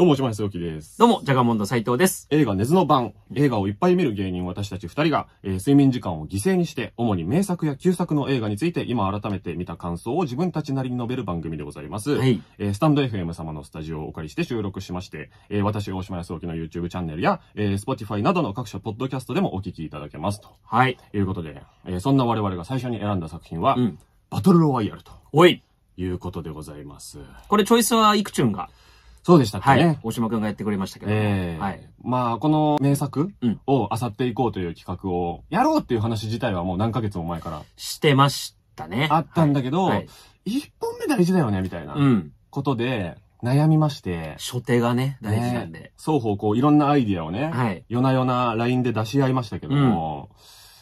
どうも、おしまいすおきです。どうも、ジャガモンド斉藤です。映画、ネズの版。映画をいっぱい見る芸人、私たち二人が、えー、睡眠時間を犠牲にして、主に名作や旧作の映画について、今改めて見た感想を自分たちなりに述べる番組でございます。はい。えー、スタンド FM 様のスタジオをお借りして収録しまして、えー、私、大島康沖の YouTube チャンネルや、えー、Spotify などの各種ポッドキャストでもお聞きいただけますと。はい。いうことで、えー、そんな我々が最初に選んだ作品は、うん、バトルロワイヤルと。おいいうことでございます。これ、チョイスはいくちゅんがそうでしたっけね。はい、大島くんがやってくれましたけど。ええー、はい。まあ、この名作を漁っていこうという企画をやろうっていう話自体はもう何ヶ月も前から。してましたね。あったんだけど、はいはい、本目大事だよね、みたいな。うん。ことで、悩みまして。初手がね、大事なんで。ね、双方こう、いろんなアイディアをね、はい。夜な夜な LINE で出し合いましたけども、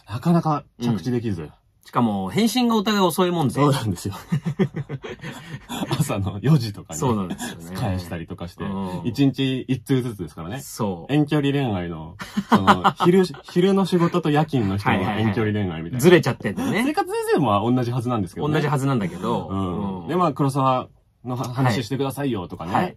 うん、なかなか着地できず。うんしかも、返信がお互い遅いもんで。そうなんですよ。朝の4時とかに。そうなんですよね。返したりとかして、うん、1日1通ずつですからね。そう。遠距離恋愛の、その、昼、昼の仕事と夜勤の人の遠距離恋愛みたいな。はいはい、ずれちゃってんだね。生活然まあ同じはずなんですけどね。同じはずなんだけど。うん。うん、で、まあ、黒沢の話してくださいよとかね。はい、はい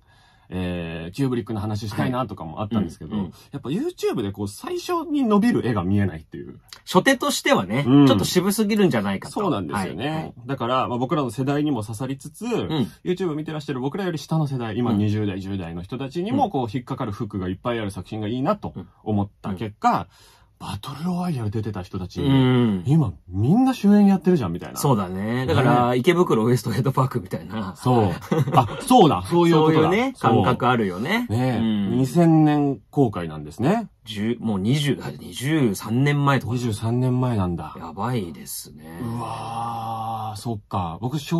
えー、キューブリックの話したいなとかもあったんですけど、はいうんうん、やっぱ YouTube でこう最初に伸びる絵が見えないっていう。初手としてはね、うん、ちょっと渋すぎるんじゃないかと。そうなんですよね。はいはい、だから、まあ、僕らの世代にも刺さりつつ、うん、YouTube 見てらっしゃる僕らより下の世代、今20代、10代の人たちにもこう引っかかるフックがいっぱいある作品がいいなと思った結果、うんバトルロワイヤル出てた人たち、うん今みんな主演やってるじゃんみたいな。そうだね。だから、池袋ウエストヘッドパークみたいな。そう。あ、そうだ、そういうこそういうね、感覚あるよね。ねえ、うん2000年公開なんですね。十、もう20、二23年前とか。23年前なんだ。やばいですね。うわー、そっか。僕、小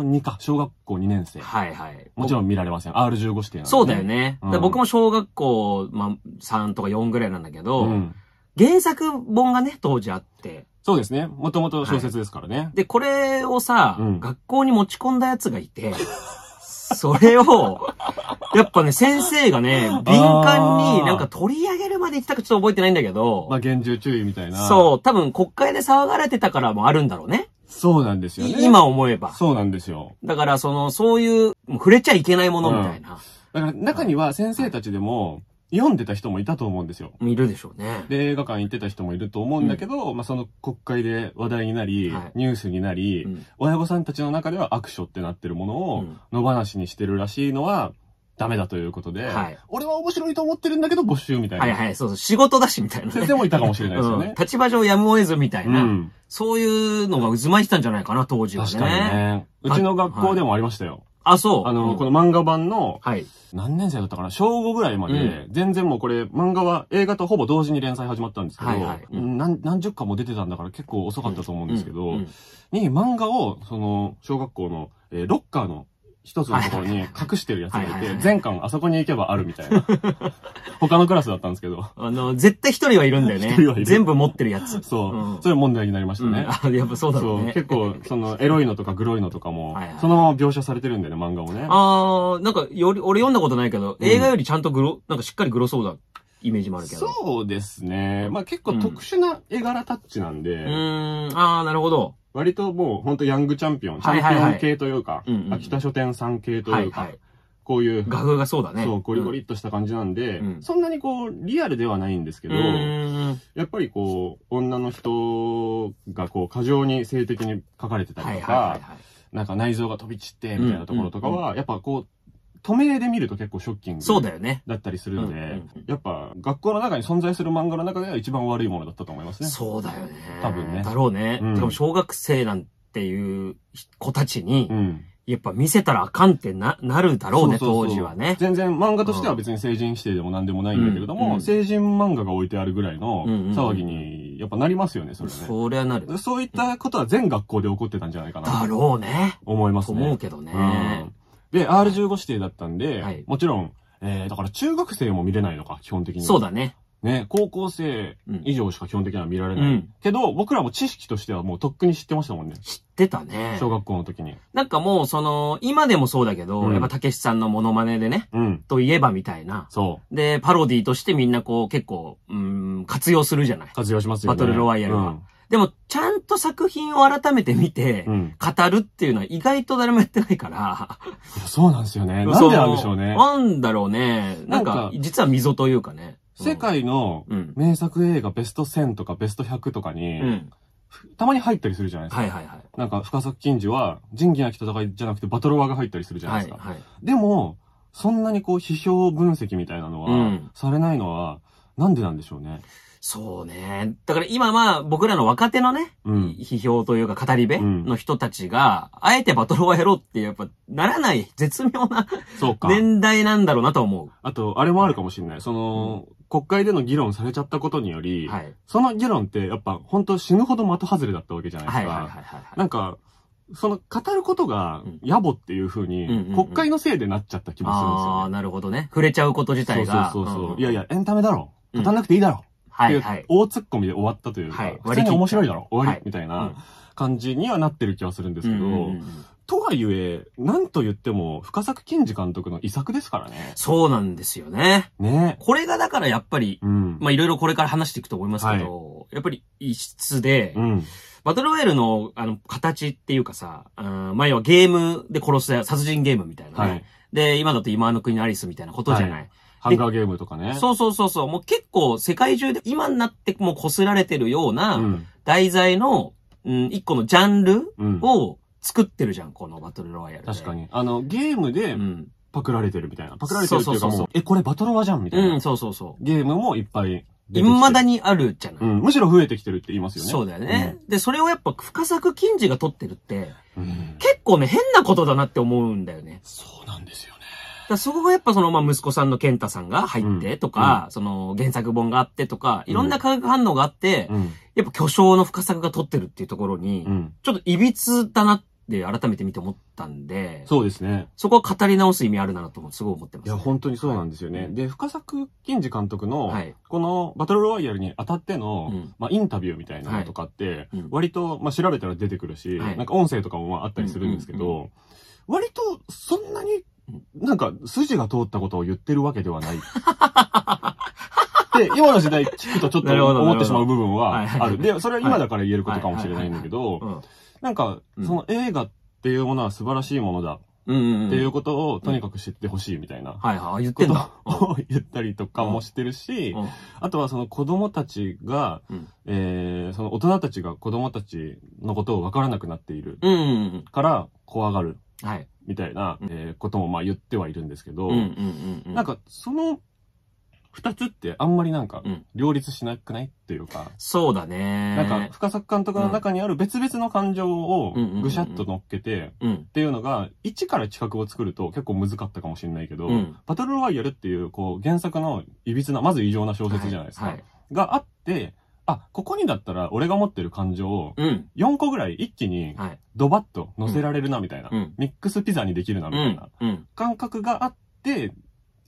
2か。小学校2年生。はいはい。もちろん見られません。R15 指定なんで、そうだよね。うん僕も小学校、まあ、3とか4ぐらいなんだけど、うん。原作本がね、当時あって。そうですね。もともと小説ですからね、はい。で、これをさ、うん、学校に持ち込んだやつがいて、それを、やっぱね、先生がね、敏感になんか取り上げるまで行ったかちょっと覚えてないんだけど。まあ、厳重注意みたいな。そう、多分国会で騒がれてたからもあるんだろうね。そうなんですよね。今思えば。そうなんですよ。だから、その、そういう、う触れちゃいけないものみたいな。うん、だから、中には先生たちでも、はい読んでた人もいたと思うんですよ。いるでしょうね。で、映画館行ってた人もいると思うんだけど、うん、まあその国会で話題になり、はい、ニュースになり、うん、親御さんたちの中では悪書ってなってるものを野放しにしてるらしいのは、ダメだということで、はい、俺は面白いと思ってるんだけど募集みたいな。はいはい、そうそう、仕事だしみたいな、ね。先生もいたかもしれないですよね。うん、立場上やむを得ずみたいな、うん、そういうのが渦巻いてたんじゃないかな、当時はね。確かにね。うちの学校でもありましたよ。はいあ、そう。あの、この漫画版の、はい。何年生だったかな小5ぐらいまで、全然もうこれ、漫画は映画とほぼ同時に連載始まったんですけど、何何十巻も出てたんだから結構遅かったと思うんですけど、に、漫画を、その、小学校の、えー、ロッカーの一つのところに隠してるやつがいて、全巻あそこに行けばあるみたいな。他のクラスだったんですけど。あの、絶対一人はいるんだよね。一人はいる。全部持ってるやつ。そう。うん、それ問題になりましたね。うん、あ、やっぱそうだろう、ね、う。結構、その、エロいのとかグロいのとかも、そのまま描写されてるんだよね、漫画もね。あー、なんか、より、俺読んだことないけど、映画よりちゃんとグロ、なんかしっかりグロそうだ。イメージもあるけど。そうですね。まあ結構特殊な絵柄タッチなんで。うん、んああ、なるほど。割ともう本当ヤングチャンピオン、チャンピオン系というか、秋田書店さん系というか、こういう。画風がそうだね。そう、ゴリゴリっとした感じなんで、そんなにこう、リアルではないんですけど、やっぱりこう、女の人がこう、過剰に性的に書かれてたりとか、なんか内臓が飛び散って、みたいなところとかは、やっぱこう、止めで見ると結構ショッキング。そうだよね。だったりするんで、うんうん、やっぱ学校の中に存在する漫画の中では一番悪いものだったと思いますね。そうだよね。多分ね。だろうね。うん、小学生なんていう子たちに、うんやっぱ見せたらあかんってな、なるだろうねそうそうそう、当時はね。全然漫画としては別に成人指定でも何でもないんだけれども、うんうん、成人漫画が置いてあるぐらいの騒ぎに、やっぱなりますよね、それね。そりゃなる。そういったことは全学校で起こってたんじゃないかな。だろうね。思いますね。思うけどね。うんで、R15 指定だったんで、はいもちろん、えー、だから中学生も見れないのか、基本的に。そうだね。ね、高校生以上しか基本的には見られない。うんけど、僕らも知識としてはもうとっくに知ってましたもんね。知ってたね。小学校の時に。なんかもう、その、今でもそうだけど、うんやっぱたけしさんのモノマネでね、うん。といえばみたいな。そで、パロディとしてみんなこう結構、うーん、活用するじゃない活用しますよバトルロワイヤルは。うんでも、ちゃんと作品を改めて見て、語るっていうのは意外と誰もやってないから。いや、そうなんですよね。なんでなんでしょうね。なんだろうね。なんか、実は溝というかね。世界の名作映画ベスト1000とかベスト100とかに、うん、たまに入ったりするじゃないですか。はいはいはい。なんか、深作金次は、仁義なき戦いじゃなくてバトルワが入ったりするじゃないですか。はいはい、でも、そんなにこう、批評分析みたいなのは、されないのは、なんでなんでしょうね。うんそうね。だから今は僕らの若手のね、うん、批評というか語り部の人たちが、あえてバトルをやろうってやっぱ、ならない絶妙なそうか年代なんだろうなと思う。あと、あれもあるかもしれない。その、うん、国会での議論されちゃったことにより、はい、その議論ってやっぱ本当死ぬほど的外れだったわけじゃないですか。はいはいはいなんか、その語ることが野暮っていうふうに、国会のせいでなっちゃった気もするんですよ、ねううああ、なるほどね。触れちゃうこと自体が。そうそうそうそう、うん、いやいや、エンタメだろ。語らなくていいだろ。はいはい、大突っ込みで終わったというか、はい、普通に面白いだろ、終わり、みたいな感じにはなってる気はするんですけど、とはいえ、なんと言っても、深作金二監督の遺作ですからね。そうなんですよね。ね。これがだからやっぱり、うん、まあいろいろこれから話していくと思いますけど、はい、やっぱり異質で、うん、バトルウイルの、あの、形っていうかさ、うん、まあ要はゲームで殺す、殺人ゲームみたいなね、ね、はい、で、今だと今の国のアリスみたいなことじゃない。はいハンガーゲームとかね。そうそうそうそう。もう結構世界中で今になってもう擦られてるような題材の、うん、一個のジャンルを作ってるじゃん、このバトルロワイヤル。確かに。あの、ゲームで、パクられてるみたいな。パクられてるっていうかもう、え、これバトロワじゃんみたいな。うん、そうそうそう。ゲームもいっぱいいまだにあるじゃない、うん、むしろ増えてきてるって言いますよね。そうだよね。うん、で、それをやっぱ深作金次が撮ってるって、うん、結構ね、変なことだなって思うんだよね。そうなんですよね。だそこがやっぱその、まあ、息子さんの健太さんが入ってとか、うん、その、原作本があってとか、いろんな化学反応があって、うん、やっぱ巨匠の深作が取ってるっていうところに、うん、ちょっと歪だなって改めて見て思ったんで、そうですね。そこは語り直す意味あるなとすごい思ってます、ね、いや、本当にそうなんですよね。はい、で、深作金次監督の、このバトルロワイヤルに当たっての、まあ、インタビューみたいなのとかって、割と、まあ、調べたら出てくるし、はい、なんか音声とかもあったりするんですけど、割とそんなになんか、筋が通ったことを言ってるわけではない。で、今の時代聞くとちょっと思ってしまう部分はある。で、それは今だから言えることかもしれないんだけど、なんか、その映画っていうものは素晴らしいものだ。っていうことをとにかく知ってほしいみたいな。はいはい、言ってを言ったりとかもしてるし、あとはその子供たちが、えその大人たちが子供たちのことをわからなくなっているから怖がる。はい。みたいな、えー、こともまあ言ってはいるんですけど、なんかその二つってあんまりなんか両立しなくないっていうか、そうだね。なんか深作監督の中にある別々の感情をぐしゃっと乗っけて、っていうのが一から近くを作ると結構難かったかもしれないけど、うん、バトルロワイヤルっていうこう原作のいびつな、まず異常な小説じゃないですか。はいはい、があって、あ、ここにだったら俺が持ってる感情を、4個ぐらい一気にはい。ドバッと乗せられるなみたいな、うんミックスピザにできるなみたいな。うん。感覚があって、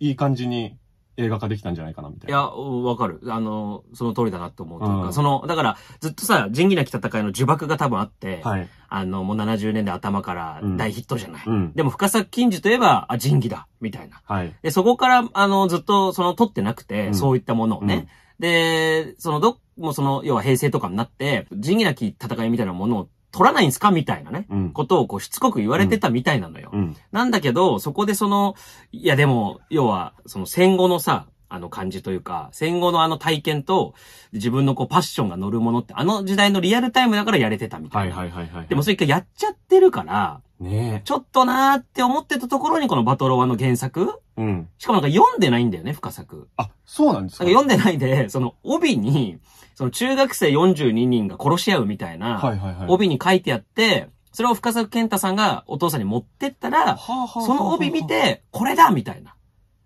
いい感じに映画化できたんじゃないかなみたいな。いや、わかる。あの、その通りだなと思うというか、うんその、だから、ずっとさ、仁義なき戦いの呪縛が多分あって、はい。あの、もう70年代頭から大ヒットじゃない。うん。でも、深作金次といえば、あ、仁義だ、みたいな。はい。で、そこから、あの、ずっと、その、取ってなくて、うんそういったものをね。で、その、どっもうその、要は平成とかになって、仁義なき戦いみたいなものを取らないんすかみたいなね、うん、ことをこうしつこく言われてたみたいなのよ。うん、なんだけど、そこでその、いやでも、要は、その戦後のさ、あの感じというか、戦後のあの体験と、自分のこうパッションが乗るものって、あの時代のリアルタイムだからやれてたみたいな。はいはいはいはい、でもそれ一回やっちゃってるから、ねちょっとなーって思ってたところにこのバトロワの原作うん。しかもなんか読んでないんだよね、深作。あ、そうなんですか、か読んでないで、その帯に、その中学生42人が殺し合うみたいな、帯に書いてあって、それを深作健太さんがお父さんに持ってったら、その帯見て、これだみたいな。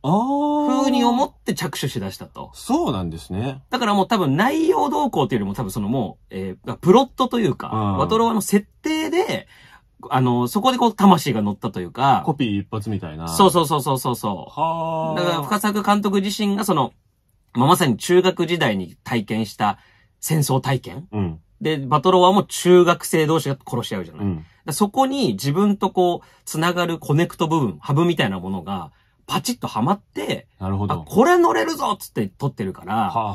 ああ。風に思って着手しだしたと。そうなんですね。だからもう多分内容動向というよりも多分そのもう、えー、プロットというか、ワトロワの設定で、あの、そこでこう、魂が乗ったというか。コピー一発みたいな。そうそうそうそうそう。はあ。だから、深作監督自身がその、まあ、まさに中学時代に体験した戦争体験。うん、で、バトロワも中学生同士が殺し合うじゃない。うん、そこに自分とこう、つながるコネクト部分、ハブみたいなものが、パチッとはまって、なるほど。これ乗れるぞっつって撮ってるから、はあ、はは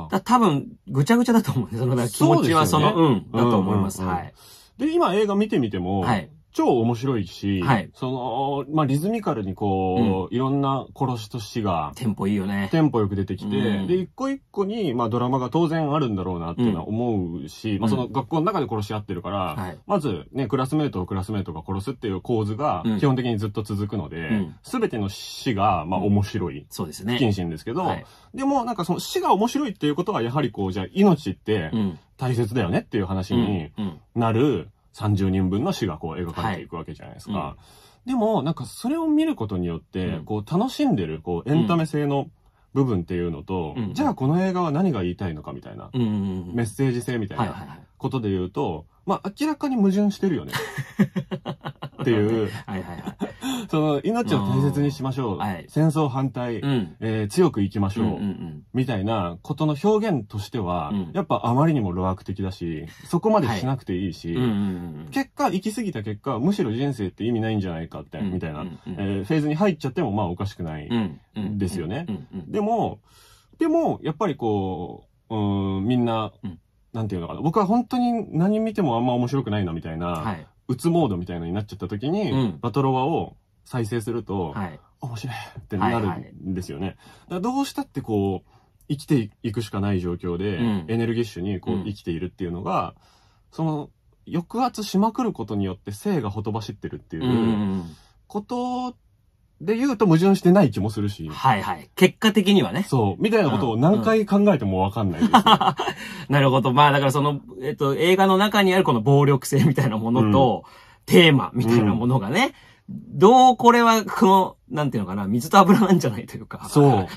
はあ、だ多分、ぐちゃぐちゃだと思うね。その、気持ちはその、うね、うん、だと思います。はい。で、今映画見てみても、はい。超面白いし、はい、その、まあ、リズミカルにこう、うん、いろんな殺しと死が、テンポいいよね。テンポよく出てきて、うん、で、一個一個に、まあ、ドラマが当然あるんだろうなっていうのは思うし、うん、まあ、その学校の中で殺し合ってるから、まずね、クラスメートをクラスメートが殺すっていう構図が、基本的にずっと続くので、す、べ、ての死が、まあ、面白い。そうですね。謹慎ですけど、はい、でも、なんかその死が面白いっていうことは、やはりこう、じゃあ命って、大切だよねっていう話になる、30人分の詩がこう描かれていくわけじゃないですか。はい、でも、なんかそれを見ることによって、こう楽しんでる、こうエンタメ性の、部分っていうのと、うん、じゃあこの映画は何が言いたいのかみたいな、うんうんうん、メッセージ性みたいなことで言うと、はいはいはい、まあ明らかに矛盾してるよね。っていう はいはい、はい、その命を大切にしましょう、はい、戦争反対、うん、えー、強く生きましょううんうんうん、みたいなことの表現としては、うん、やっぱあまりにも露悪的だしそこまでしなくていいし、はい結果行き過ぎた結果むしろ人生って意味ないんじゃないかって、うん、みたいな、うんうんうん、えー、フェーズに入っちゃってもまあおかしくないですよね。でもでもやっぱりこううんみんな、うんなんていうのかな。僕は本当に何見てもあんま面白くないなみたいな、はい、うつモードみたいなになっちゃった時に、うん、バトロワを再生すると、はい、面白いってなるんですよね。はいはい、どうしたってこう、生きていくしかない状況で、うん、エネルギッシュにこう生きているっていうのが、うん、その抑圧しまくることによって性がほとばしってるっていうことで言うと矛盾してない気もするし。はいはい。結果的にはね。そう。みたいなことを何回考えてもわかんないです、ね、なるほど。まあだからその、えっと、映画の中にあるこの暴力性みたいなものと、うん、テーマみたいなものがね、うん、どうこれは、この、なんていうのかな、水と油なんじゃないというか。そう。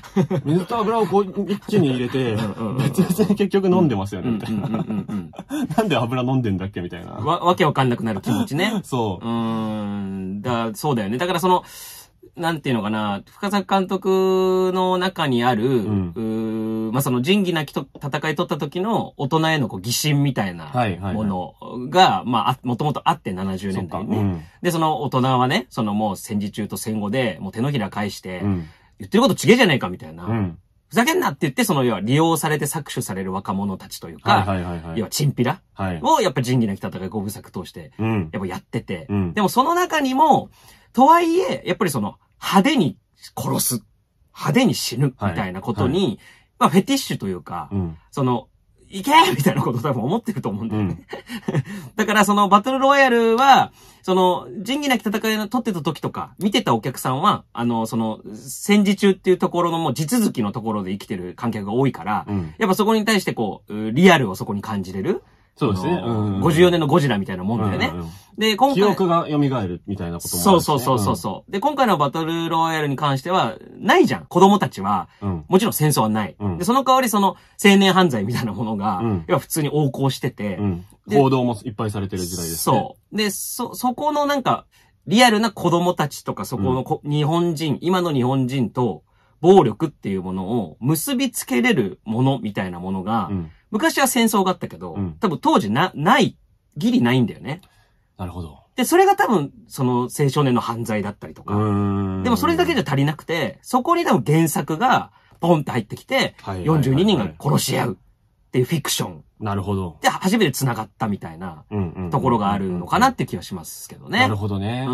水と油をこう、一気に入れて、別々に結局飲んでますよね、みたいな。なんで油飲んでんだっけみたいな。わ、わけわかんなくなる気持ちね。そう。うん。だ、そうだよね。だからその、なんていうのかな、深作監督の中にある、うん、まあ、その仁義なきと戦い取った時の大人へのこう疑心みたいなものが、はいはいはい、まあ、もともとあって70年代にね、うん、で、その大人はね、そのもう戦時中と戦後で、もう手のひら返して、うん、言ってることちげえじゃないかみたいな。うんふざけんなって言って、その要は利用されて搾取される若者たちというか、はいはいはいはい、要はチンピラをやっぱ仁義なき戦いご無作通して、やっぱやってて、うん、でもその中にも、とはいえ、やっぱりその派手に殺す。派手に死ぬ。みたいなことに、はいはい、まあ、フェティッシュというか、うん、その、いけみたいなこと多分思ってると思うんだよね。うん、だからそのバトルロイヤルは、その、仁義なき戦いを取ってた時とか、見てたお客さんは、あの、その、戦時中っていうところのもう地続きのところで生きてる観客が多いから、うん、やっぱそこに対してこう、リアルをそこに感じれる。そうですね。うん、54年のゴジラみたいなもんだよね。うんうん、で、今回。記憶が蘇るみたいなことも、ね、そうそうそうそう、うん、で、今回のバトルロワイヤルに関しては、ないじゃん。子供たちは、うん、もちろん戦争はない、うん、で、その代わりその、青年犯罪みたいなものが、要は普通に横行してて、報道もいっぱいされてる時代ですね。そう。で、そ、そこのなんか、リアルな子供たちとか、そこのこ、日本人、今の日本人と、暴力っていうものを結びつけれるものみたいなものが、昔は戦争があったけど、うん、多分当時な、ない、ギリないんだよね。なるほど。で、それが多分、その青少年の犯罪だったりとか。でもそれだけじゃ足りなくて、そこに多分原作がポンって入ってきて、はい42人が殺し合うっていうフィクション。なるほど。で、初めて繋がったみたいなところがあるのかなって気はしますけどね。なるほどね。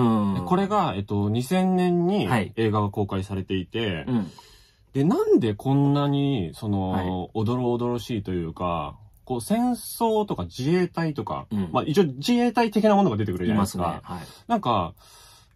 これが、えっと、2000年に映画が公開されていて、はいうんで、なんでこんなに、その、おどろおどろしいというか、こう、戦争とか自衛隊とか、うん、まあ一応自衛隊的なものが出てくるじゃないですか。すねはい、なんか、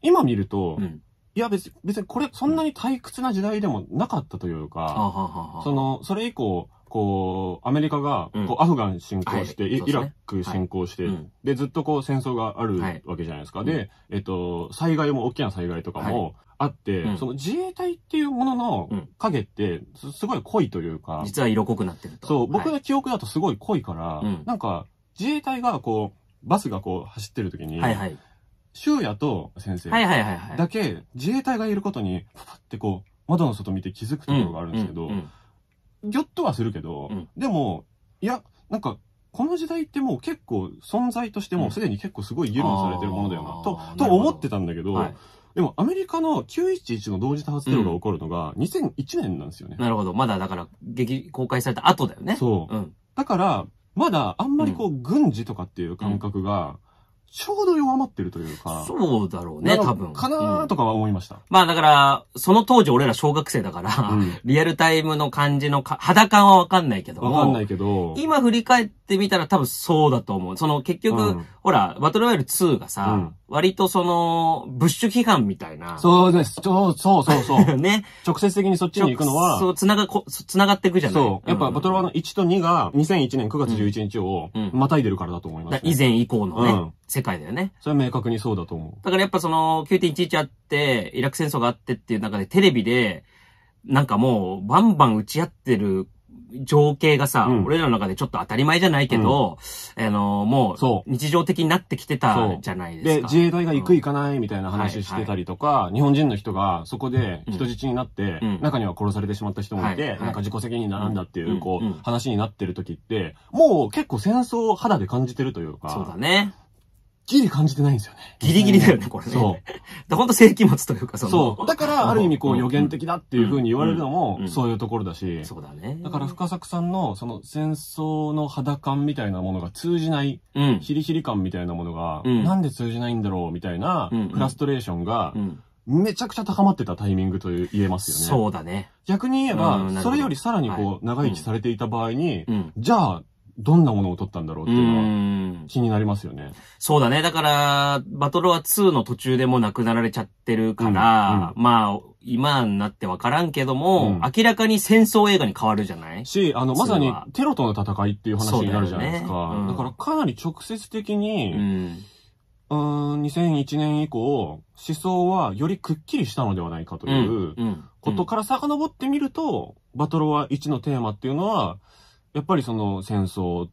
今見ると、うん、いや別別にこれそんなに退屈な時代でもなかったというか、うん、その、それ以降、こう、アメリカが、こう、アフガン侵攻して、はい、イラク侵攻して、はい、で、ずっとこう、戦争があるわけじゃないですか。で、えっと、災害も、大きな災害とかも、あって、うん、その自衛隊っていうものの影って、すごい濃いというか、実は色濃くなってると。そう、僕の記憶だとすごい濃いから、はい、なんか、自衛隊がこう、バスがこう走ってる時に、はいはい。修也と先生だけ自衛隊がいることに、パパってこう、窓の外見て気づくところがあるんですけど、ぎょっとはするけど、うん、でも、いや、なんか、この時代ってもう結構存在としてもすでに結構すごい議論されてるものだよな、うん、と、と思ってたんだけど、どはい、でもアメリカの911の同時多発テロが起こるのが2001年なんですよね。なるほど。まだだから劇公開された後だよね。そう。うん、だから、まだあんまりこう、軍事とかっていう感覚が、ちょうど弱まってるというか。そうだろうね、多分。かなーとかは思いました。うん、まあだから、その当時俺ら小学生だから、うん、リアルタイムの感じのか肌感はわかんないけどわかんないけど。今振り返ってみたら多分そうだと思う。その結局、うん、ほら、バトルワイル2がさ、割とその、ブッシュ批判みたいな。そうです。そうそうそうそう。ね。直接的にそっちに行くのは。そう、つなが、つながっていくじゃないそう。やっぱ、バトルワの1と2が、2001年9月11日を、またいでるからだと思います、ね、以前以降のね、うん、世界だよね。それは明確にそうだと思う。だからやっぱその、9.11あって、イラク戦争があってっていう中で、テレビで、なんかもう、バンバン打ち合ってる情景がさ、うん俺らの中でちょっと当たり前じゃないけど、あの、もう、そう日常的になってきてたじゃないですで、か。自衛隊が行く行かないみたいな話してたりとか、日本人の人がそこで人質になって、うん中には殺されてしまった人もいて、なんか自己責任なんだっていう、こう、うん話になってる時って、もう結構戦争を肌で感じてるというか、そうだね。ギリ感じてないんですよね。ギリギリだよね、これね。そう。ほんと世紀末というか、その。そう。だから、ある意味こう予言的だっていうふうに言われるのも、そういうところだし。そうだね。だから深作さんの、その戦争の肌感みたいなものが通じない、うん、ヒリヒリ感みたいなものが、なんで通じないんだろうみたいな、フラストレーションが、めちゃくちゃ高まってたタイミングと言えますよね。そうだね。逆に言えば、それよりさらにこう、長生きされていた場合に、じゃあ、どんなものを撮ったんだろうっていうのは、気になりますよね。そうだね。だから、バトロワ2の途中でもなくなられちゃってるから、うんうん、まあ、今になってわからんけども、うん、明らかに戦争映画に変わるじゃないし、あの、まさにテロとの戦いっていう話になるじゃないですか。だ、ねうん、だからかなり直接的に、うん、うん2001年以降、思想はよりくっきりしたのではないかということから遡ってみると、バトロワ1のテーマっていうのは、やっぱりその戦争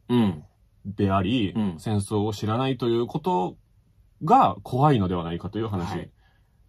であり、うん戦争を知らないということが怖いのではないかという話。はい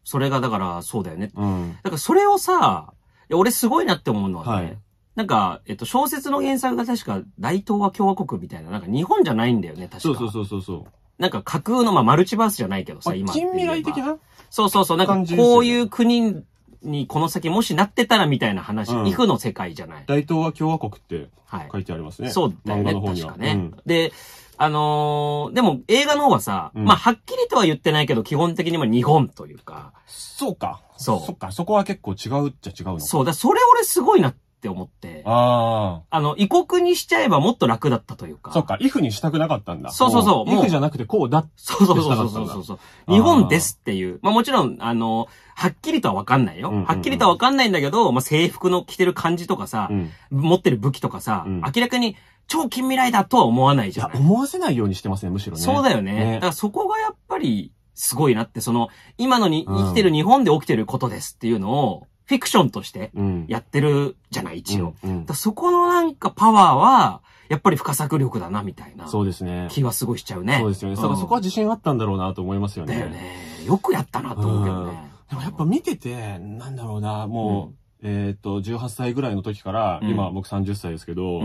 それがだから、そうだよね。うん。だからそれをさ、俺すごいなって思うのはね、はいなんか、えっと、小説の原作が確か大東亜共和国みたいな、なんか日本じゃないんだよね、確か。そうそうそうそうそう。なんか架空の、まあ、マルチバースじゃないけどさ、今。近未来的なそうそうそう、なんかこういう国にこの先もしなってたらみたいな話、うん、イフの世界じゃない。大東亜共和国って書いてありますね。はい、そうだよね、確かね。うん、で、あのー、でも映画の方はさ、うん、まあ、はっきりとは言ってないけど、基本的には日本というか。そうか。そう。そっか、そこは結構違うっちゃ違うのそう、だそれ俺すごいなって思って。ああ。あの、異国にしちゃえばもっと楽だったというか。そっか、イフにしたくなかったんだ。そうそうそう。イフじゃなくてこうだってそうそうそうそうそうそう。日本ですっていう。まあもちろん、あの、はっきりとはわかんないよ。はっきりとはわかんないんだけど、まあ制服の着てる感じとかさ、うん、持ってる武器とかさ、うん、明らかに、超近未来だとは思わないじゃん。いや、思わせないようにしてますね、むしろね。そうだよね。ねだからそこがやっぱり、すごいなって、その、今のに、生きてる日本で起きてることですっていうのを、フィクションとしてやってるじゃない、一応。そこのなんかパワーは、やっぱり不可作力だな、みたいな。そうですね。気はすごいしちゃうね。そうですよね。そこは自信あったんだろうなと思いますよね。だよね。よくやったなと思うけどね。でもやっぱ見てて、なんだろうな、もう、えっと、18歳ぐらいの時から、今僕30歳ですけど、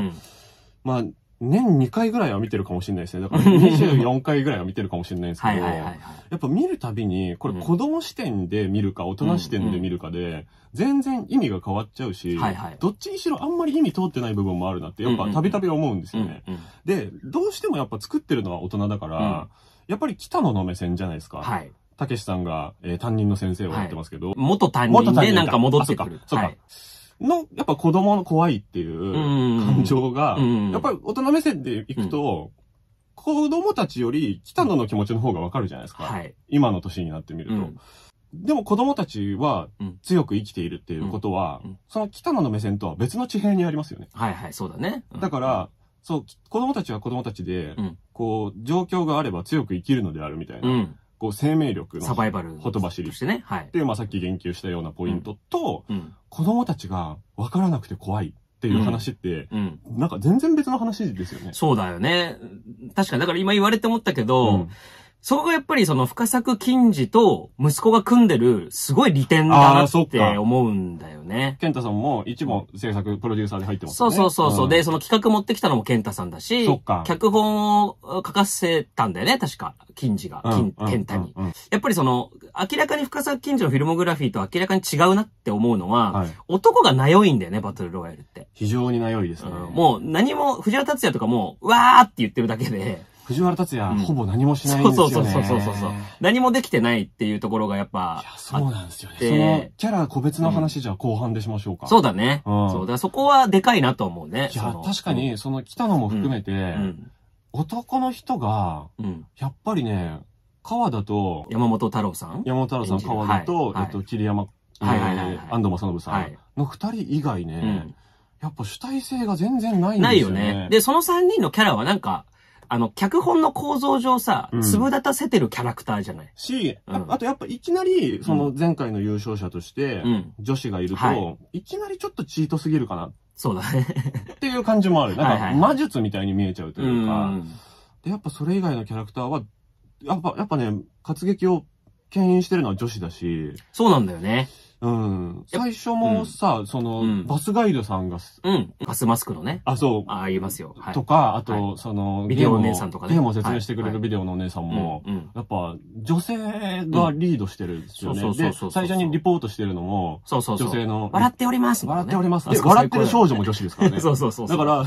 まあ、年2回ぐらいは見てるかもしれないですね。だから24 回ぐらいは見てるかもしれないですけど、はいはいはいやっぱ見るたびに、これ子供視点で見るか、大人視点で見るかで、全然意味が変わっちゃうし、はいはい、どっちにしろあんまり意味通ってない部分もあるなって、やっぱたびたび思うんですよね、で、どうしてもやっぱ作ってるのは大人だから、やっぱり北野の目線じゃないですか。はいたけしさんが、え担任の先生をやってますけど、元担任でなんか戻ってくる。そうか。そうかの、やっぱ子供の怖いっていう感情が、やっぱり大人目線でいくと、子供たちより北野の気持ちの方がわかるじゃないですか。はい、今の年になってみると。でも子供たちは強く生きているっていうことは、その北野の目線とは別の地平にありますよね。はいはい、そうだね。だから、そう、子供たちは子供たちで、こう、状況があれば強く生きるのであるみたいな。こう生命力のサバイバルほとばしりしてね、はい、っていう、まあ、さっき言及したようなポイントと、うん、子供たちが分からなくて怖い。っていう話って、うんうん、なんか全然別の話ですよね。そうだよね。確かに、だから今言われて思ったけど、うんそこがやっぱりその深作金次と息子が組んでるすごい利点だなって思うんだよね。健太さんも一部制作プロデューサーで入ってますね。そうそうそうそう、うん、で、その企画持ってきたのも健太さんだし、脚本を書かせたんだよね、確か。金次が、うん、健太に、うん、やっぱりその、明らかに深作金次のフィルモグラフィーと明らかに違うなって思うのは、はい、男がなよいんだよね、バトルロワイヤルって。非常になよいですね。もう何も、藤原達也とかも、わーって言ってるだけで、藤原達也、ほぼ何もしないんですよね。そうそうそうそうそう何もできてないっていうところがやっぱいや、、そうなんですよね。そのキャラ個別の話じゃ後半でしましょうか。そうだね。うんそうだ、そこはでかいなと思うね。いや確か。に、その北野も含めて、うん。男の人が、うん。やっぱりね、川田と、山本太郎さん山本太郎さん、川田と、はいえっと、桐山、はいはいはいはい安藤正信さんの二人以外ね、やっぱ主体性が全然ないんですよね。ないよね。で、その三人のキャラはなんか、あの、脚本の構造上さ、粒立たせてるキャラクターじゃない。し、あうんあとやっぱいきなり、その前回の優勝者として女子がいると、はい、きなりちょっとチートすぎるかなそうだね。っていう感じもある。なんか魔術みたいに見えちゃうというか、で、やっぱそれ以外のキャラクターは、やっぱ、やっぱね、活劇を牽引してるのは女子だし、そうなんだよね。うん。最初もさ、うん、その、うん、バスガイドさんが、うん。ガスマスクのね。あ、そう。あ、言いますよ。はい、とか、あと、はい、その、ビデオお姉さんとかね。ゲームを説明してくれるビデオのお姉さんも、はい、やっぱ、女性がリードしてるんですよね。で、最初にリポートしてるのも、そうそうそう女性の。笑っております、ね、笑っております。笑ってる少女も女子ですからね。そうそうそうだから、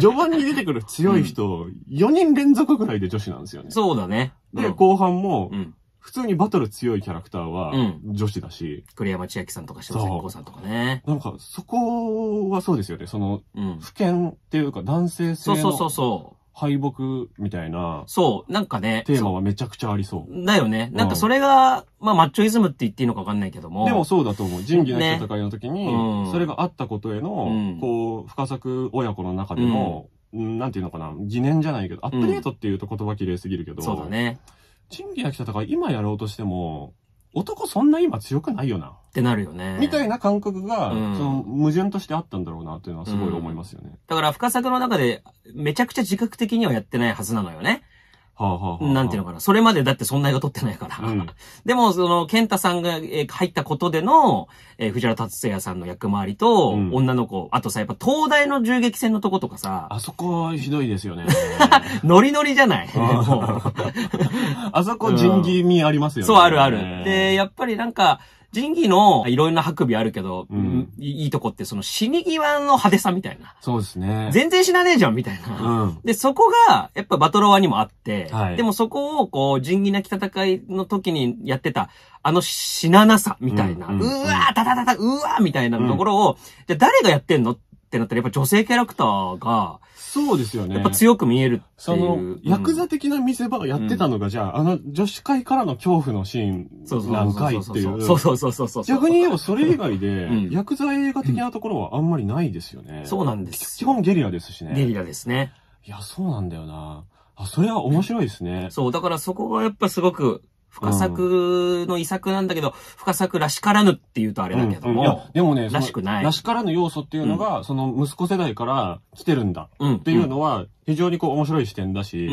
序盤に出てくる強い人、4人連続ぐらいで女子なんですよね。そうだね。で、後半も、うん普通にバトル強いキャラクターは女子だし、栗山千明さんとか柴咲コさんとかね。なんかそこはそうですよね。その、うん。不健っていうか男性性そうそうそのうそう。敗北みたいなそう、なんかね。テーマはめちゃくちゃありそう。だよね。なんかそれが、まあマッチョイズムって言っていいのかわかんないけども。でも、そうだと思う。仁義なき戦いの時に、うんそれがあったことへの、うんこう、深作親子の中での、うんなんていうのかな、疑念じゃないけど、アップデートっていうと言葉綺麗すぎるけど、そうだね。チンギア来たとか今やろうとしても、男そんな今強くないよな。ってなるよね。みたいな感覚が、うん、その矛盾としてあったんだろうなっていうのはすごい思いますよね。うん、だから深作の中でめちゃくちゃ自覚的にはやってないはずなのよね。なんていうのかな。それまでだってそんな映画撮ってないから。うん、でも、その、健太さんが入ったことでの、えー、藤原達也さんの役回りと、うん、女の子、あとさ、やっぱ東大の銃撃戦のとことかさ。あそこひどいですよね。ノリノリじゃない。あそこ人気味ありますよね。そう、あるある。で、やっぱりなんか、仁義のいろんな白尾あるけど、うん、いいとこってその死に際の派手さみたいな。そうですね。全然死なねえじゃんみたいな。うん、で、そこが、やっぱバトロワにもあって、はい、でもそこをこう、仁義なき戦いの時にやってた、あの死ななさみたいな、うんうんうん、わー、たたたた、うわーみたいなところを、うん、じゃあ誰がやってんのってなったら、やっぱ女性キャラクターが、そうですよね。やっぱ強く見えるっていう。その、うん、ヤクザ的な見せ場をやってたのが、うん、じゃあ、あの女子会からの恐怖のシーン何回っていう。そうそうそうそうそう逆に言えばそれ以外で、ヤクザ映画的なところはあんまりないですよね。そうなんです。基本ゲリラですしね。ゲリラですね。いや、そうなんだよな。あ、それは面白いですね。そう、だからそこがやっぱすごく深作の遺作なんだけど、深作らしからぬって言うとあれだけども。うんうん、いや、でもね、らしくない。らしからぬ要素っていうのが、うん、その息子世代から来てるんだっていうのは、非常にこう面白い視点だし、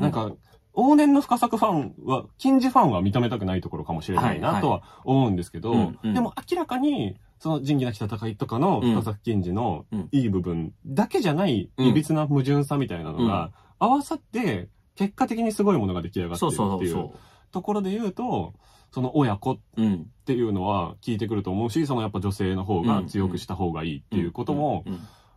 なんか、往年の深作ファンは、近似ファンは認めたくないところかもしれないなとは思うんですけど、でも明らかに、その仁義なき戦いとかの深作近似のいい部分だけじゃない、歪な矛盾さみたいなのが、合わさって、結果的にすごいものが出来上がってるっていうそうそうそうところで言うと、その親子っていうのは聞いてくると思うし、そのやっぱ女性の方が強くした方がいいっていうことも、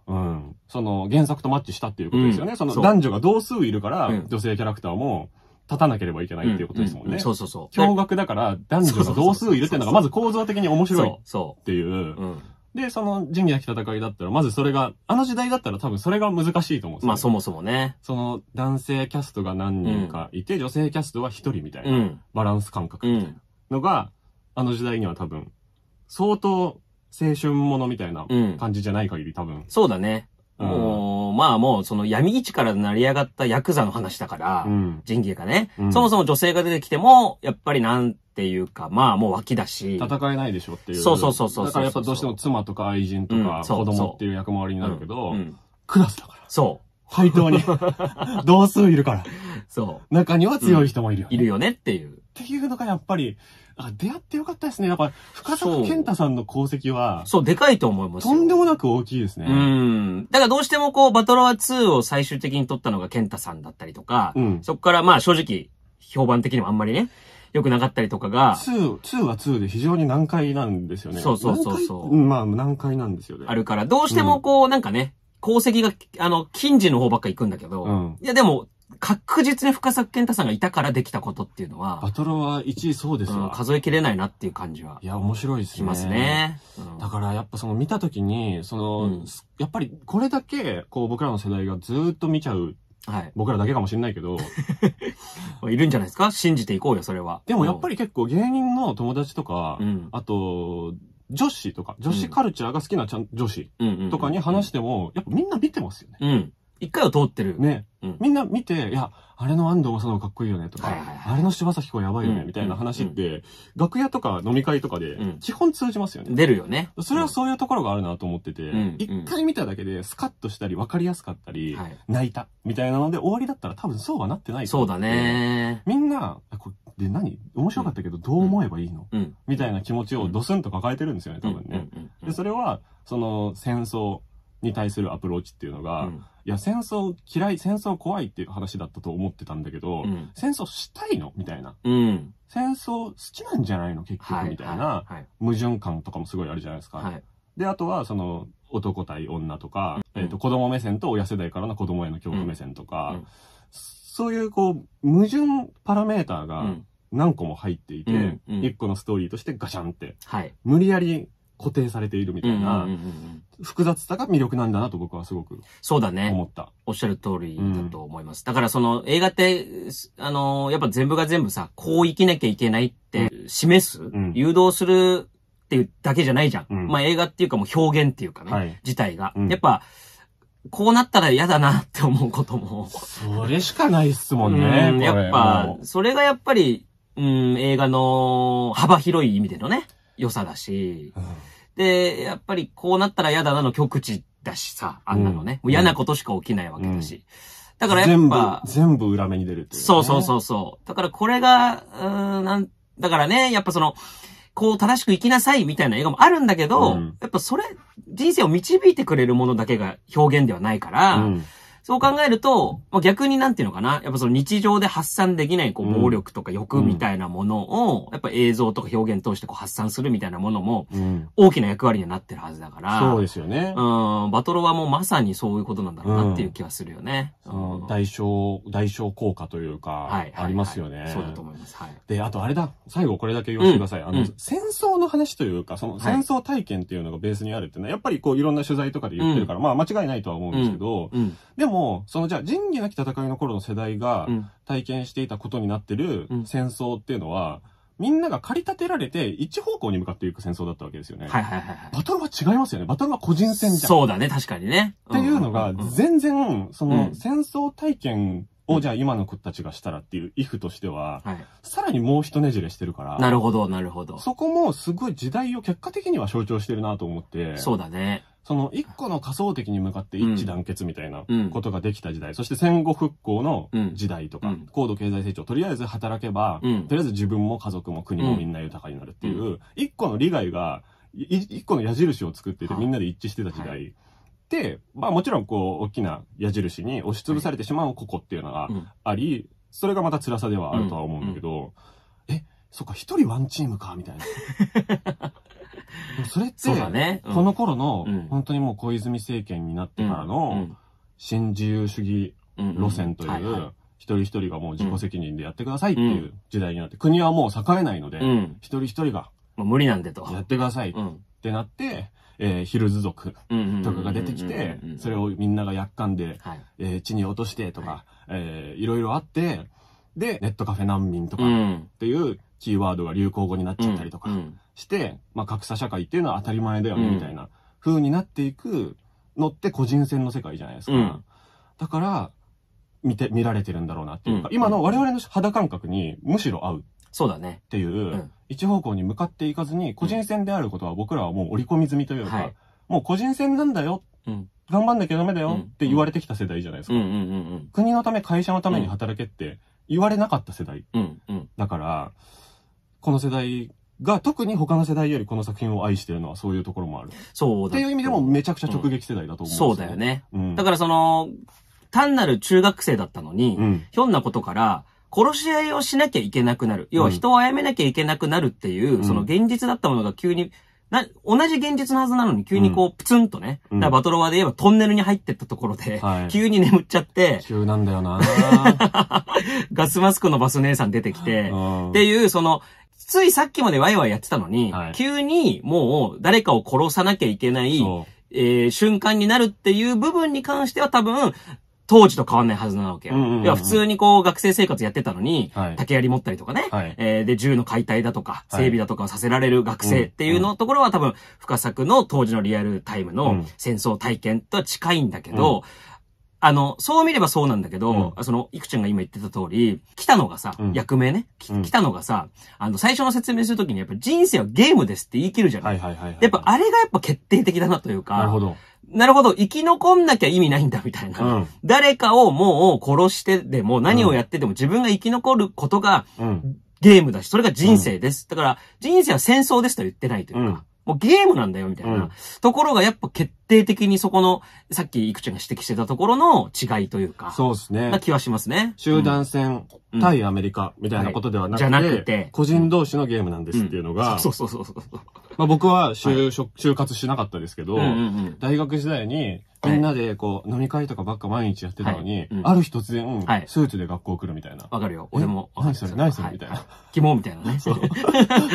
うん、その原作とマッチしたっていうことですよね。うん、その男女が同数いるから、女性キャラクターも立たなければいけないっていうことですもんね。うんうんうん、そうそうそう。驚愕だから男女が同数いるっていうのがまず構造的に面白いっていう。うで、その仁義なき戦いだったら、まずそれが、あの時代だったら多分それが難しいと思うんですよまあそもそもね。その男性キャストが何人かいて、女性キャストは一人みたいな、うんバランス感覚みたいなのが、あの時代には多分、相当青春ものみたいな感じじゃない限り多分、そうだね。うんもう、まあもう、その闇市から成り上がったヤクザの話だから、うん。仁義がね、うんそもそも女性が出てきても、やっぱりなんっていうか、まあもう脇だし。戦えないでしょっていう。そうそうそうそう。だからやっぱどうしても妻とか愛人とか子供っていう役回りになるけど、クラスだから。そう。対等に。同数いるから。そう。中には強い人もいるよ、いるよねっていう。っていうのがやっぱり、あ、出会ってよかったですね。やっぱ、深沢健太さんの功績はそ。そう、でかいと思いますとんでもなく大きいですね。うん。だからどうしてもこう、バトロワ2を最終的に取ったのが健太さんだったりとか、うん、そこからまあ正直、評判的にもあんまりね、良くなかったりとかが。2、2は2で非常に難解なんですよね。そうそうそうそう。まあ難解なんですよね。あるから、どうしてもこう、なんかね、功績が、あの、近似の方ばっか行くんだけど、うん、いやでも、確実に深作健太さんがいたからできたことっていうのは。バトルは1位そうですよ、うん、数えきれないなっていう感じは。いや、面白いですね。しますね。だからやっぱその見た時に、その、うん、やっぱりこれだけ、こう僕らの世代がずっと見ちゃうはい。僕らだけかもしれないけど。いるんじゃないですか信じていこうよ、それは。でもやっぱり結構芸人の友達とか、うん、あと、女子とか、女子カルチャーが好きなちゃん、うん、女子とかに話しても、やっぱみんな見てますよね。うん。一回は通ってる。ね。みんな見て、いや、あれの安藤正のかっこいいよねとか、あれの柴咲子やばいよねみたいな話って、楽屋とか飲み会とかで、基本通じますよね。出るよね。それはそういうところがあるなと思ってて、一回見ただけでスカッとしたり分かりやすかったり、泣いたみたいなので終わりだったら多分そうはなってないそうだね。みんな、これで何面白かったけどどう思えばいいのみたいな気持ちをドスンと抱えてるんですよね、多分ね。で、それは、その戦争、に対するアプローチっていうのが、うん、いや、戦争嫌い、戦争怖いっていう話だったと思ってたんだけど、うん、戦争したいのみたいな、うん。戦争好きなんじゃないの結局、みたいな、矛盾感とかもすごいあるじゃないですか。はい、で、あとは、その、男対女とか、えっ、ー、と、子供目線と親世代からの子供への教育目線とか、そういう、こう、矛盾パラメーターが、何個も入っていて、一、個のストーリーとしてガシャンって、はい、無理やり固定されているみたいな、複雑さが魅力なんだなと僕はすごくそうだね。思った。おっしゃる通りだと思います。だからその映画って、あのやっぱ全部が全部さ、こう生きなきゃいけないって示す、ん誘導するっていうだけじゃないじゃん。うんまあ映画っていうかもう表現っていうかね、はい自体が。うんやっぱ、こうなったら嫌だなって思うことも。それしかないっすもんね。うんやっぱそれがやっぱり、うん、映画の幅広い意味でのね、良さだし、うん、で、やっぱりこうなったら嫌だなの極致だしさ、あんなのね。うん、嫌なことしか起きないわけだし。だからやっぱ。全部、全部裏目に出るっていう、ね、そうそうそうそう。だからこれが、うん、なん、だからね、やっぱその、こう正しく生きなさいみたいな映画もあるんだけど、うん、やっぱそれ、人生を導いてくれるものだけが表現ではないから、うん、そう考えると、まあ、逆になんていうのかな。やっぱその日常で発散できない、こう、暴力とか欲みたいなものを、うん、やっぱ映像とか表現通してこう発散するみたいなものも、大きな役割にはなってるはずだから。うん、そうですよね。うん。バトロはもうまさにそういうことなんだろうなっていう気はするよね。代償、代償効果というか、はい、ありますよね、はいはいはい、そうだと思います。はい。で、あとあれだ。最後これだけ言わせてください。あの、戦争の話というか、その戦争体験っていうのがベースにあるっていうのは、やっぱりこう、いろんな取材とかで言ってるから、まあ間違いないとは思うんですけど、でもも、そのじゃあ仁義なき戦いの頃の世代が体験していたことになってる戦争っていうのは、みんなが駆り立てられて一方向に向かっていく戦争だったわけですよね。はいはいはいバトルは違いますよね。バトルは個人戦じゃん。そうだね、確かにね。っていうのが全然、その戦争体験をじゃあ今の子たちがしたらっていう、イフとしては、さらにもう一ねじれしてるから。なるほど、なるほど。そこもすごい時代を結果的には象徴してるなと思って。そうだね。その一個の仮想敵に向かって一致団結みたいなことができた時代、うん、そして戦後復興の時代とか、うん、高度経済成長、とりあえず働けば、うん、とりあえず自分も家族も国もみんな豊かになるっていう、一個の利害が、一個の矢印を作っててみんなで一致してた時代。で、まあもちろんこう、大きな矢印に押しつぶされてしまうここっていうのがあり、それがまた辛さではあるとは思うんだけど、え、そっか、一人ワンチームか、みたいな。それって、ねうん、この頃の、本当にもう小泉政権になってからの、新自由主義路線という、一人一人がもう自己責任でやってくださいっていう時代になって、国はもう栄えないので、一人一人が、無理なんでと。やってくださいってなって、えー、ヒルズ族とかが出てきて、それをみんながやっかんで、はい、えー、地に落としてとか、はい、えー、いろいろあって、で、ネットカフェ難民とかっていうキーワードが流行語になっちゃったりとか、うんうんして、まあ、格差社会っていうのは当たり前だよね、みたいな風になっていくのって個人戦の世界じゃないですか。うん、だから、見て、見られてるんだろうなっていうか、うん、今の我々の肌感覚にむしろ合う。そうだね。っていう、一方向に向かっていかずに、個人戦であることは僕らはもう織り込み済みというか、もう個人戦なんだよ、うん、頑張んなきゃダメだよって言われてきた世代じゃないですか。国のため、会社のために働けって言われなかった世代。だから、この世代が特に他の世代よりこの作品を愛してるのはそういうところもある。そうだ。っていう意味でもめちゃくちゃ直撃世代だと思う、ねうん、そうだよね、うん。だからその、単なる中学生だったのに、うん、ひょんなことから、殺し合いをしなきゃいけなくなる。要は人を殺めなきゃいけなくなるっていう、その現実だったものが急に、な、同じ現実のはずなのに急にこう、プツンとね。バトロワで言えばトンネルに入ってったところで、はい、急に眠っちゃって。急なんだよな ガスマスクのバス姉さん出てきて、っていう、その、ついさっきまでワイワイやってたのに、はい急にもう誰かを殺さなきゃいけない、えー瞬間になるっていう部分に関しては多分、当時と変わんないはずなわけよ。うんうんうんいや普通にこう学生生活やってたのに、はい竹槍持ったりとかね、はいえーで、銃の解体だとか、整備だとかをさせられる学生っていうのところは多分、深作の当時のリアルタイムの戦争体験とは近いんだけど、あの、そう見ればそうなんだけど、うん、その、いくちゃんが今言ってた通り、来たのがさ、うん、役名ね、来たのがさ、あの、最初の説明するときにやっぱ人生はゲームですって言い切るじゃない,、はいはいはい、はい、やっぱあれがやっぱ決定的だなというか。なるほど。なるほど、生き残んなきゃ意味ないんだみたいな。うん、誰かをもう殺してでも、何をやってでも自分が生き残ることが、ゲームだし、それが人生です。だから、人生は戦争ですと言ってないというか。もうゲームなんだよ、みたいな、うん。ところがやっぱ決定的にそこの、さっきいくちゃんが指摘してたところの違いというか。そうですね。な気はしますね。集団戦、対アメリカみたいなことではなくて、はい、じゃなくて個人同士のゲームなんですっていうのが。うん、そうそうそうそうそう。まあ僕は就職、はい、就活しなかったですけど、うんうんうん、大学時代にみんなでこう飲み会とかばっか毎日やってたのに、はいある日突然、はい、スーツで学校来るみたいな。わかるよ。俺も。何それ何それみたいな。肝みたいなね。そう。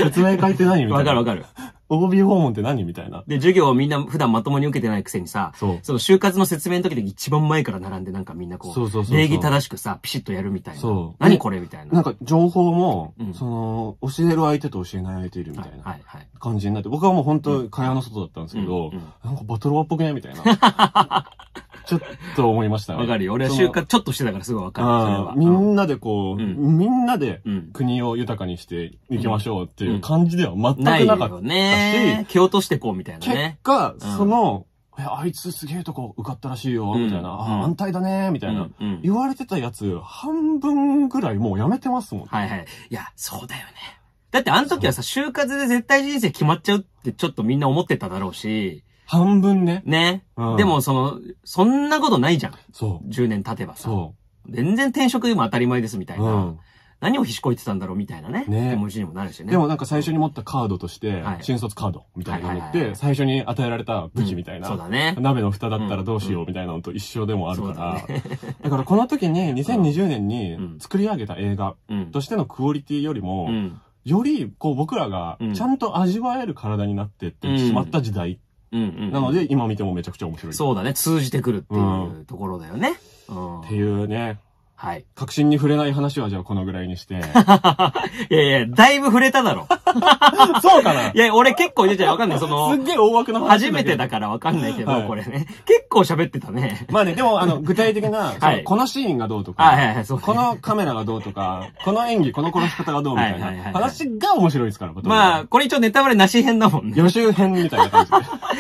説明書いてないみたいな。わかるわかる。応募訪問って何みたいな。で、授業をみんな普段まともに受けてないくせにさ、その就活の説明の時で一番前から並んでなんかみんなこう、そうそうそう礼儀正しくさ、ピシッとやるみたいな。そう。何これみたいな。なんか情報も、うん、その、教える相手と教えない相手いるみたいな感じになって、僕はもう本当、会話の外だったんですけど、うんうん、なんかバトルワっぽくねみたいな。ちょっと思いましたね。わかるよ。俺は就活ちょっとしてたからすごいわかる。みんなでこう、うんみんなで国を豊かにしていきましょうっていう感じでは全くなかったし、ね。蹴落としてこうみたいな結果、その、いあいつすげえとこ受かったらしいよ、みたいな、うんあ安泰だね、みたいな、うんうん言われてたやつ、半分ぐらいもうやめてますもん。はいはい。いや、そうだよね。だってあの時はさ、就活で絶対人生決まっちゃうってちょっとみんな思ってただろうし、半分ね。ね。うんでも、その、そんなことないじゃん。そ10年経てばう。さ。そ全然転職でも当たり前ですみたいな。うん。何をひしこいてたんだろうみたいなね。ね気持ちにもなるしね。でもなんか最初に持ったカードとしては、い新卒カードみたいなの持っはいはいはて、最初に与えられた武器みたいな、そうだね。鍋の蓋だったらどうしようみたいなのと一緒でもあるから。だからこの時に2020年に作り上げた映画としてのクオリティよりも、うん。よりこう僕らがちゃんと味わえる体になってってしまった時代なので、今見てもめちゃくちゃ面白い。そうだね。通じてくるっていうところだよね。うん、っていうね。はい。確信に触れない話はじゃあこのぐらいにして。いやいや、だいぶ触れただろ。そうかないや、俺結構、言やいゃわかんない。その、すっげえ大枠の話。初めてだからわかんないけど、はい、これね。結構喋ってたね。まあね、でも、あの、具体的な、はい、このシーンがどうとか、はいはいはい、そう、ね、このカメラがどうとか、この演技、この殺し方がどうみたいな話が面白いですから、まあ、これ一応ネタバレなし編だもんね。予習編みたいな感じ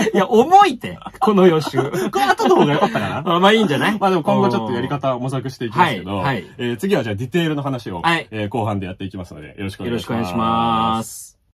で。いや、重いって、この予習。この後の方が良かったかな。まあいいんじゃないまあでも今後ちょっとやり方を模索していきますけど。ど、はい、えー、次はじゃあディテールの話を、はい、えー、後半でやっていきますので、よろしくお願いします。よろしくお願いします。